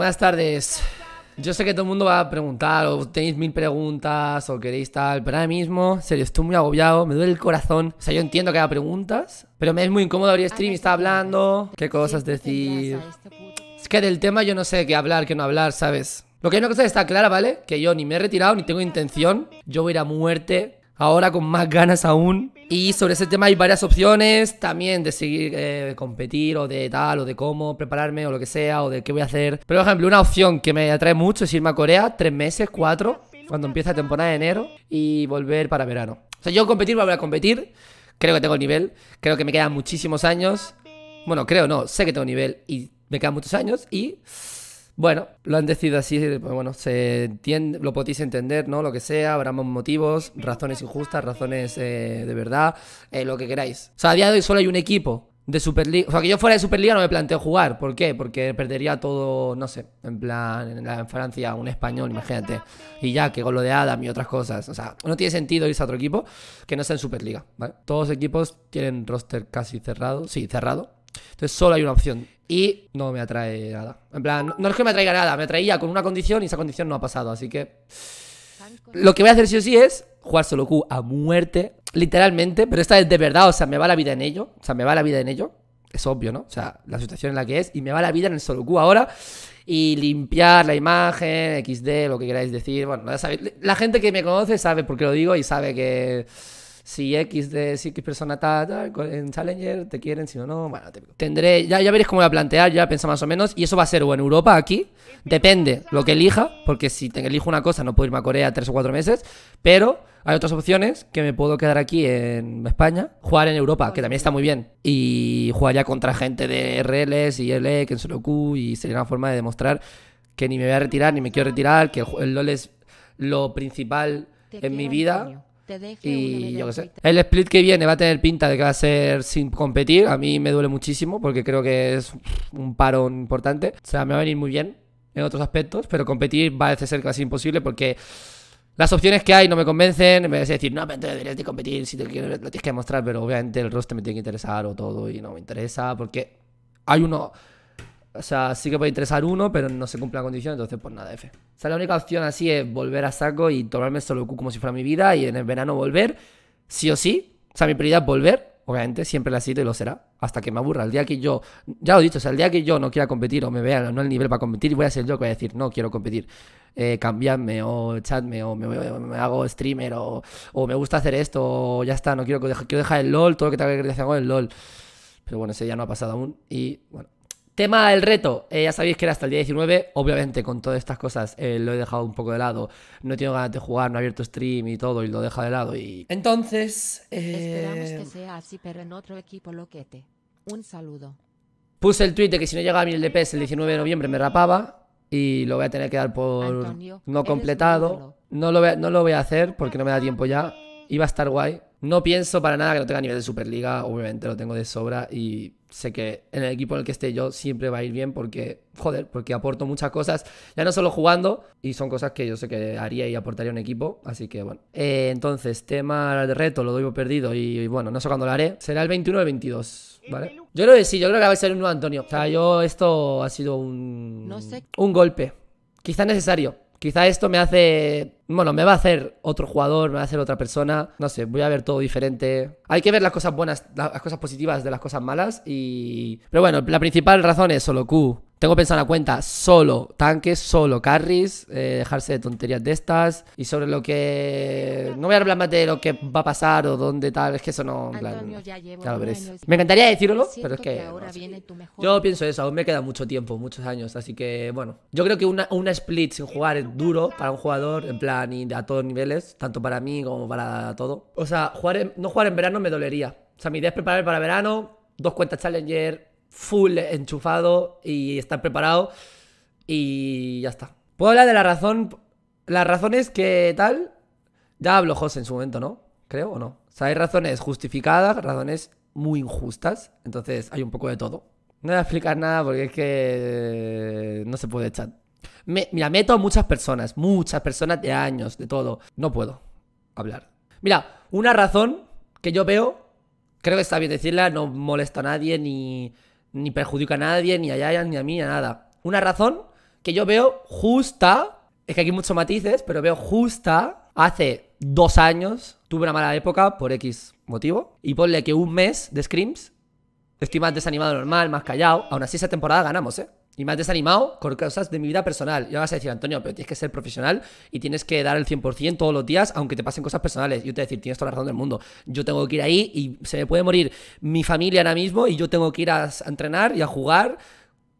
Buenas tardes. Yo sé que todo el mundo va a preguntar, o tenéis mil preguntas, o queréis tal, pero ahora mismo, en serio, estoy muy agobiado, me duele el corazón. O sea, yo entiendo que haya preguntas, pero me es muy incómodo abrir stream y estar hablando, qué cosas decir. Este es que del tema yo no sé qué hablar, qué no hablar, ¿sabes? Lo que hay una cosa que está clara, ¿vale? Que yo ni me he retirado, ni tengo intención. Yo voy a ir a muerte ahora con más ganas aún. Y sobre ese tema hay varias opciones también de seguir eh, competir o de tal o de cómo prepararme o lo que sea o de qué voy a hacer. Pero por ejemplo, una opción que me atrae mucho es irme a Corea tres meses, cuatro, cuando empieza temporada de enero y volver para verano. O sea, yo competir, voy a volver a competir. Creo que tengo el nivel, creo que me quedan muchísimos años. Bueno, creo no, sé que tengo nivel y me quedan muchos años y bueno, lo han decidido así, eh, pues bueno, se lo podéis entender, ¿no? Lo que sea, habrá motivos, razones injustas, razones eh, de verdad, eh, lo que queráis. O sea, a día de hoy solo hay un equipo de Superliga. O sea, que yo fuera de Superliga no me planteo jugar. ¿Por qué? Porque perdería todo, no sé, en plan, en, Francia, un español, imagínate. Y ya, que con lo de Adam y otras cosas. O sea, no tiene sentido irse a otro equipo que no sea en Superliga, Todos los equipos tienen roster casi cerrado, sí, cerrado entonces solo hay una opción. Y no me atrae nada. En plan, no, es que me atraiga nada, me atraía con una condición y esa condición no ha pasado. Así que. Lo que voy a hacer sí o sí es jugar solo Q a muerte, literalmente, pero esta es de verdad, o sea, me va la vida en ello, o sea, me va la vida en ello, es obvio, ¿no? O sea, la situación en la que es, y me va la vida en el solo Q ahora, y limpiar la imagen, XD, lo que queráis decir, bueno, ya sabéis, la gente que me conoce sabe por qué lo digo y sabe que si X de X persona está en Challenger te quieren, si no, no, bueno, tendré, ya, ya veréis cómo voy a plantear, ya pensé más o menos, y eso va a ser o en Europa, aquí, depende lo que elija, porque si elijo una cosa no puedo irme a Corea tres o cuatro meses, pero hay otras opciones que me puedo quedar aquí en España, jugar en Europa, que también está muy bien, y jugar ya contra gente de RLs y LE, que en solo Q, y sería una forma de demostrar que ni me voy a retirar, ni me quiero retirar, que el LOL es lo principal en mi vida y yo qué sé. El split que viene va a tener pinta de que va a ser sin competir. A mí me duele muchísimo porque creo que es un parón importante. O sea, me va a venir muy bien en otros aspectos, pero competir va a ser casi imposible porque las opciones que hay no me convencen. Me vas decir, no, pero deberías de competir si te lo tienes que demostrar, pero obviamente el roster me tiene que interesar o todo y no me interesa porque hay uno o sea, sí que puede interesar uno, pero no se cumple la condición, entonces pues nada, F. O sea, la única opción así es volver a saco y tomarme solo Q como si fuera mi vida y en el verano volver, sí o sí. O sea, mi prioridad es volver, obviamente, siempre la ha sido y lo será, hasta que me aburra. El día que yo, ya lo he dicho, o sea, el día que yo no quiera competir o me vea no el nivel para competir, voy a ser yo que voy a decir, no quiero competir, eh, cambiadme o echadme o me, hago streamer o, o, me gusta hacer esto o ya está, no quiero, quiero dejar el LOL, todo lo que tenga que hacer con el LOL. Pero bueno, ese ya no ha pasado aún y bueno. Tema del reto, eh, ya sabéis que era hasta el día 19, obviamente con todas estas cosas eh, lo he dejado un poco de lado, no tengo ganas de jugar, no he abierto stream y todo y lo deja de lado y... Entonces... Esperamos eh, que sea así, pero en otro equipo loquete. Un saludo. Puse el tweet de que si no llegaba a 1000 DPS el 19 de noviembre me rapaba y lo voy a tener que dar por no completado. No lo, voy no lo voy a hacer porque no me da tiempo ya. Iba a estar guay, no pienso para nada que lo tenga nivel de Superliga, obviamente lo tengo de sobra y sé que en el equipo en el que esté yo siempre va a ir bien porque, joder, porque aporto muchas cosas, ya no solo jugando, y son cosas que yo sé que haría y aportaría en un equipo, así que bueno. Eh, entonces, tema de reto, lo doy por perdido y, bueno, no sé cuándo lo haré, será el 21 o el 22, ¿vale? Yo creo que sí, yo creo que va a ser un nuevo Antonio. O sea, yo esto ha sido un, un golpe, quizá necesario, Quizá esto me hace. Bueno, me va a hacer otro jugador, me va a hacer otra persona. No sé, voy a ver todo diferente. Hay que ver las cosas buenas, las cosas positivas de las cosas malas. Y. Pero bueno, la principal razón es solo Q. Tengo pensado la cuenta solo, tanques, solo carries, eh, dejarse de tonterías de estas. Y sobre lo que. No voy a hablar más de lo que va a pasar o dónde tal, es que eso no. Me encantaría decirlo, pero es que. Yo pienso eso, aún me queda mucho tiempo, muchos años. Así que, bueno. Yo creo que una, una split sin jugar es duro para un jugador, en plan, y a todos niveles, tanto para mí como para todo. O sea, jugar no jugar en verano me dolería. O sea, mi idea es preparar para verano, dos cuentas Challenger, full enchufado y estar preparado y ya está. Puedo hablar de la razón, las razones que tal, ya habló José en su momento, ¿no? Creo o no. O sea, hay razones justificadas, razones muy injustas, entonces hay un poco de todo. No voy a explicar nada porque es que eh, no se puede echar. Me, mira, meto a muchas personas, muchas personas de años, de todo. No puedo hablar. Mira, una razón que yo veo, creo que está bien decirla, no molesta a nadie ni, ni perjudica a nadie, ni a Yaya, ni a mí, ni a nada. Una razón que yo veo justa, es que aquí hay muchos matices, pero veo justa, hace dos años tuve una mala época por X motivo, y ponle que un mes de Screams, estoy más desanimado normal, más callado, aún así esa temporada ganamos, ¿eh? Y me has desanimado con cosas de mi vida personal. Y vas a decir, Antonio, pero tienes que ser profesional y tienes que dar el 100% todos los días, aunque te pasen cosas personales. Yo te voy a decir, tienes toda la razón del mundo. Yo tengo que ir ahí y se me puede morir mi familia ahora mismo y yo tengo que ir a entrenar y a jugar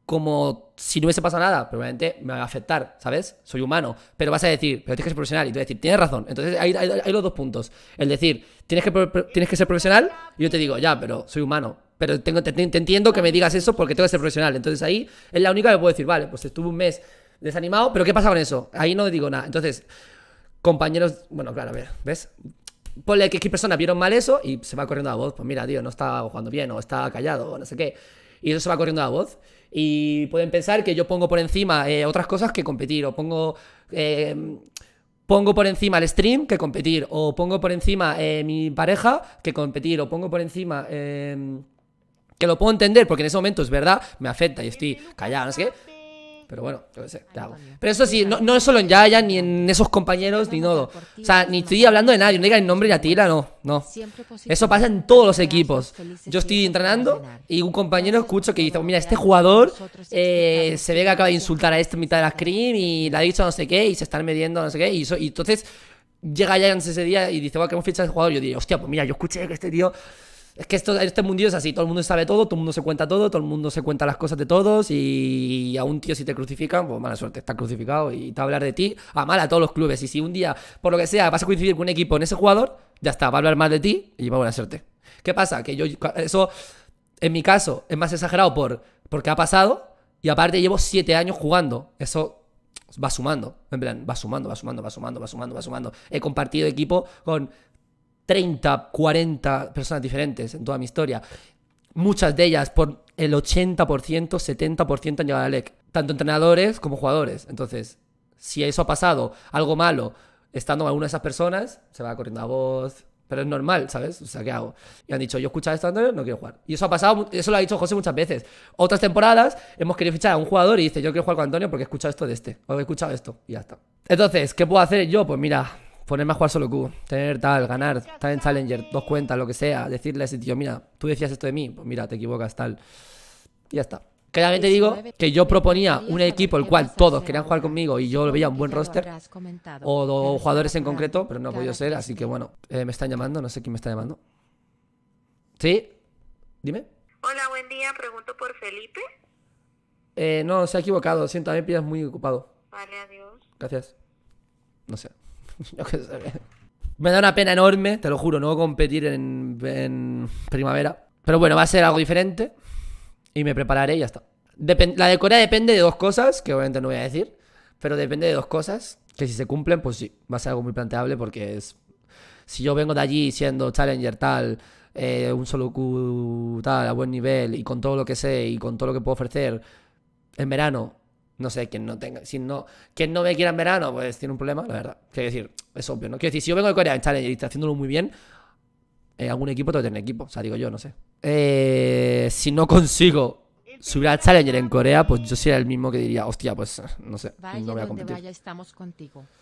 como si no hubiese pasado nada, probablemente me va a afectar, ¿sabes? Soy humano. Pero vas a decir, pero tienes que ser profesional. Y te vas a decir, tienes razón. Entonces hay, los dos puntos. El decir, tienes que, tienes que ser profesional. Y yo te digo, ya, pero soy humano pero te, entiendo que me digas eso porque tengo que ser profesional. Entonces ahí es la única que puedo decir, vale, pues estuve un mes desanimado, pero ¿qué pasa con eso? Ahí no digo nada. Entonces, compañeros, bueno, claro, a ver, ¿ves? Ponle que X personas vieron mal eso y se va corriendo la voz, pues mira, tío, no está jugando bien o está callado o no sé qué. Y eso se va corriendo la voz. Y pueden pensar que yo pongo por encima eh, otras cosas que competir o pongo... Eh, pongo por encima el stream que competir, o pongo por encima eh, mi pareja que competir, o pongo por encima que lo puedo entender, porque en ese momento es verdad, me afecta y estoy callado, no sé qué. Pero bueno, yo sé, te hago. Pero eso sí, no, es solo en Yaya, ni en esos compañeros, ni todo. O sea, ni estoy hablando de nadie, no diga el nombre la tira, no, no. Eso pasa en todos los equipos. Yo estoy entrenando y un compañero escucho que dice, oh, mira, este jugador eh, se ve que acaba de insultar a este en mitad de la screen y le ha dicho no sé qué y se están midiendo no sé qué. Y, entonces llega Yaya ese día y dice, bueno, qué hemos jugador. Yo digo, hostia, pues mira, yo escuché que este tío es que este mundillo es así, todo el mundo sabe todo, todo el mundo se cuenta todo, todo el mundo se cuenta las cosas de todos y a un tío si te crucifican, pues mala suerte, está crucificado y te va a hablar de ti a mal a todos los clubes. Y si un día, por lo que sea, vas a coincidir con un equipo en ese jugador, ya está, va a hablar más de ti y va a buena suerte. ¿Qué pasa? Que yo, eso, en mi caso, es más exagerado por, porque ha pasado y aparte llevo siete años jugando. Eso va sumando, en plan, va sumando, va sumando, va sumando, va sumando, va sumando. He compartido equipo con 30, 40 personas diferentes en toda mi historia. Muchas de ellas, por el 80%, 70% han llegado a la LEC. Tanto entrenadores como jugadores. Entonces, si eso ha pasado, algo malo, estando con alguna de esas personas, se va corriendo la voz. Pero es normal, ¿sabes? O sea, ¿qué hago? Y han dicho, yo he escuchado esto Antonio no quiero jugar. Y eso ha pasado, eso lo ha dicho José muchas veces. Otras temporadas hemos querido fichar a un jugador y dice, yo quiero jugar con Antonio porque he escuchado esto de este. O he escuchado esto. Y ya está. Entonces, ¿qué puedo hacer yo? Pues mira, ponerme a jugar solo Q, tener tal, ganar, estar en Challenger, dos cuentas, lo que sea, decirle a ese tío, mira, tú decías esto de mí, pues mira, te equivocas, tal. Y ya está. Claramente te digo que yo proponía un equipo el cual todos querían jugar conmigo y yo lo veía un buen roster, o dos jugadores en concreto, pero no ha podido ser, así que bueno, eh, me están llamando, no sé quién me está llamando. ¿Sí? Dime. Hola, buen día, pregunto por Felipe. Eh, no, se ha equivocado, siento, a mí me pillas muy ocupado. Vale, adiós. Gracias. No sé. Me da una pena enorme, te lo juro, no competir en, primavera. Pero bueno, va a ser algo diferente. Y me prepararé y ya está. la de Corea depende de dos cosas, que obviamente no voy a decir. Pero depende de dos cosas. Que si se cumplen, pues sí, va a ser algo muy planteable porque es. Si yo vengo de allí siendo challenger tal, eh, un solo Q tal, a buen nivel y con todo lo que sé y con todo lo que puedo ofrecer en verano no sé, quien no tenga, si no, quien no me quiera en verano, ah, pues tiene un problema, la verdad. Quiero decir, es obvio, ¿no? Quiero decir, si yo vengo de Corea en Challenger y está haciéndolo muy bien, eh, algún equipo tengo que tener equipo, o sea, digo yo, no sé. Eh, si no consigo subir al Challenger en Corea, pues yo sería el mismo que diría, hostia, pues no sé, no voy a competir.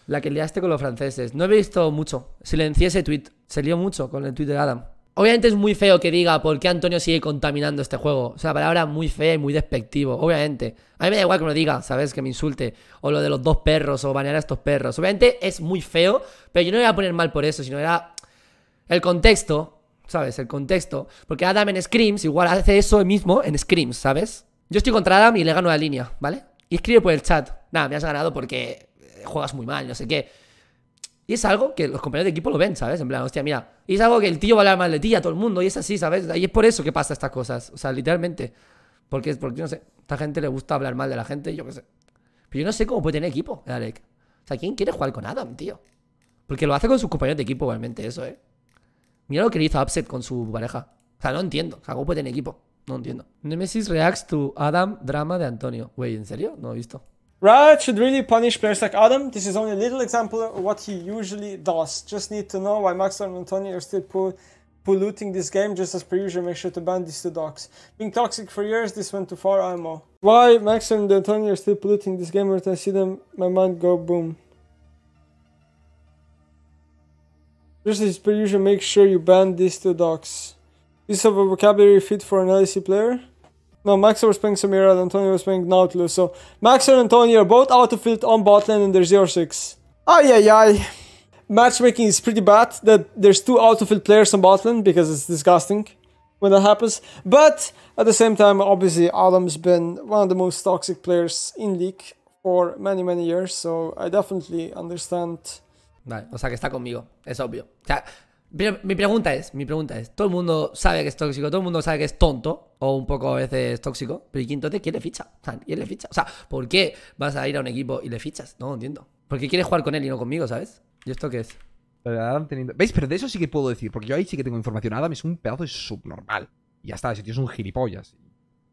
La que liaste con los franceses. No he visto mucho. Silencié ese tweet. Se lió mucho con el tweet de Adam. Obviamente es muy feo que diga por qué Antonio sigue contaminando este juego. o sea, palabra muy fea y muy despectivo, obviamente. A mí me da igual que me lo diga, ¿sabes? Que me insulte. O lo de los dos perros, o banear a estos perros. Obviamente es muy feo, pero yo no me voy a poner mal por eso, sino era el contexto, ¿sabes? El contexto. Porque Adam en Screams igual hace eso mismo en Screams, ¿sabes? Yo estoy contra Adam y le gano la línea, ¿vale? Y escribe por el chat. Nada, me has ganado porque juegas muy mal, no sé qué. Y es algo que los compañeros de equipo lo ven, ¿sabes? En plan, hostia, mira. Y es algo que el tío va a hablar mal de ti a todo el mundo y es así, ¿sabes? Y es por eso que pasa estas cosas. O sea, literalmente. Porque, porque no sé, esta gente le gusta hablar mal de la gente, yo qué sé. Pero yo no sé cómo puede tener equipo, Alec. O sea, ¿quién quiere jugar con Adam, tío? Porque lo hace con sus compañeros de equipo, igualmente, eso, ¿eh? Mira lo que le hizo Upset con su pareja. O sea, no entiendo. O sea, ¿cómo puede tener equipo? No entiendo. Nemesis reacts to Adam drama de Antonio. Güey, ¿en serio? No he visto. Riot should really punish players like Adam. This is only a little example of what he usually does. Just need to know why Max and Antonio are still polluting this game just as per usual make sure to ban these two dogs being toxic for years this went too far imo why max and antonio are still polluting this game when i see them my mind go boom just as per usual make sure you ban these two dogs this is a vocabulary fit for an lec player no, Max playing Samira, and Antonio playing Nautilus. So Max and Antonio are both out of field on bot lane and they're 0-6. Oh yeah, yeah. Matchmaking is pretty bad that there's two out of field players on bot lane because it's disgusting when that happens. But at the same time, obviously Adam's been one of the most toxic players in League for many, many years. So I definitely understand. Vale, o sea que está conmigo, es obvio. O sea, Mi pregunta es, mi pregunta es, todo el mundo sabe que es tóxico, todo el mundo sabe que es tonto, o un poco a veces tóxico, pero ¿y quién entonces quién le ficha? ¿quién le ficha? O sea, ¿por qué vas a ir a un equipo y le fichas? No, entiendo. ¿Por qué quieres jugar con él y no conmigo, ¿sabes? ¿Y esto qué es? ¿Veis? Pero de eso sí que puedo decir, porque yo ahí sí que tengo información. Adam es un pedazo de subnormal. Y ya está, ese tío es un gilipollas.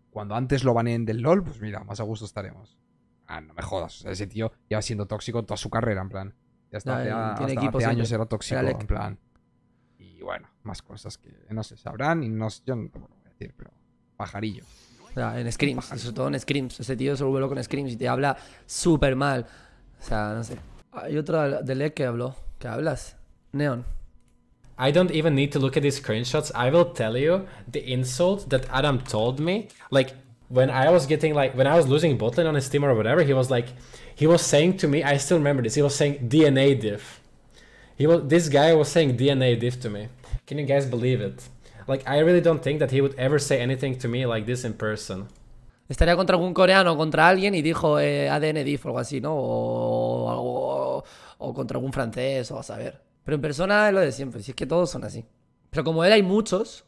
Cuando antes lo baneen del LOL, pues mira, más a gusto estaremos. Ah, no me jodas. ese tío lleva siendo tóxico toda su carrera, en plan. Ya está, hace, años era tóxico, en plan bueno, más cosas que no se sabrán y no, yo no lo voy a decir, pero pajarillo. O sea, en Screams, sobre todo en Screams. Ese tío se vuelve loco en Screams y te habla súper mal. O sea, no sé. Hay otro de Led que habló. ¿Qué hablas? Neon. I don't even need to look at these screenshots. I will tell you the insult that Adam told me. Like, when I was getting like when I was losing botlane on his team or whatever, he was like, he was saying to me, I still remember this. He was saying DNA diff. He was this guy was saying DNA diff to me. Can you guys believe it? Like I really don't think that he would Estaría contra algún coreano, contra alguien y dijo eh, ADN diff o algo así, ¿no? O, contra algún francés o a saber. Pero en persona es lo de siempre, si es que todos son así. Pero como él hay muchos,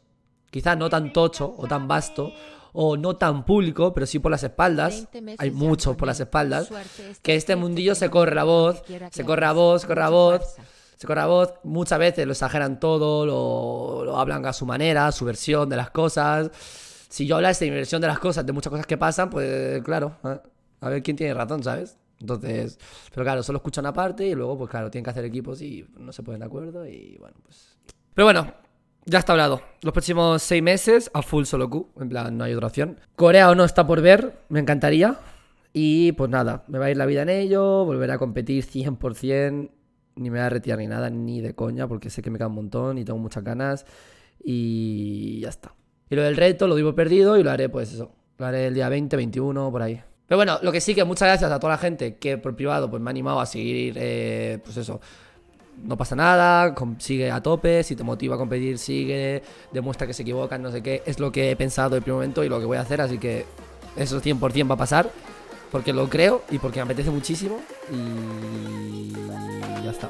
quizás no tan tocho o tan vasto, o no tan público, pero sí por las espaldas, hay muchos por las espaldas, este que este, este mundillo se corre la voz, se corre la voz, corre la voz voz muchas veces lo exageran todo, lo, hablan a su manera, su versión de las cosas. Si yo hablase de mi versión de las cosas, de muchas cosas que pasan, pues claro, ¿eh? a ver quién tiene razón, ¿sabes? Entonces, pero claro, solo escuchan parte y luego, pues claro, tienen que hacer equipos y no se ponen de acuerdo y bueno, pues... Pero bueno, ya está hablado. Los próximos seis meses a full solo Q, en plan, no hay otra opción. Corea o no está por ver, me encantaría. Y pues nada, me va a ir la vida en ello, volver a competir 100% ni me voy a retirar ni nada, ni de coña, porque sé que me queda un montón y tengo muchas ganas y ya está. Y lo del reto lo digo perdido y lo haré pues eso, lo haré el día 20, 21, por ahí. Pero bueno, lo que sí que muchas gracias a toda la gente que por privado pues me ha animado a seguir, eh, pues eso, no pasa nada, sigue a tope, si te motiva a competir, sigue, demuestra que se equivocan, no sé qué, es lo que he pensado el primer momento y lo que voy a hacer, así que eso 100% va a pasar porque lo creo y porque me apetece muchísimo y ya está.